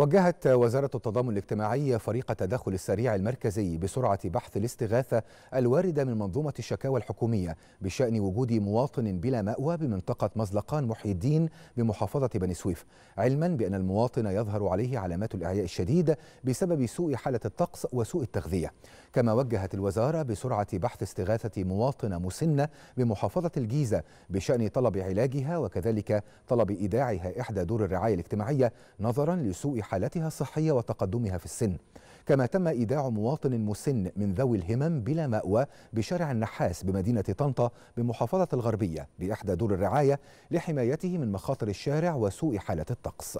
وجهت وزارة التضامن الاجتماعي فريق التدخل السريع المركزي بسرعة بحث الاستغاثة الواردة من منظومة الشكاوى الحكومية بشأن وجود مواطن بلا مأوى بمنطقة مزلقان محي الدين بمحافظة بني سويف علما بأن المواطن يظهر عليه علامات الإعياء الشديد بسبب سوء حالة الطقس وسوء التغذية كما وجهت الوزارة بسرعة بحث استغاثة مواطنة مسنة بمحافظة الجيزة بشأن طلب علاجها وكذلك طلب إيداعها إحدى دور الرعاية الاجتماعية نظرا لسوء حالتها الصحية وتقدمها في السن كما تم إيداع مواطن مسن من ذوي الهمم بلا مأوى بشارع النحاس بمدينة طنطا بمحافظة الغربية لإحدى دور الرعاية لحمايته من مخاطر الشارع وسوء حالة الطقس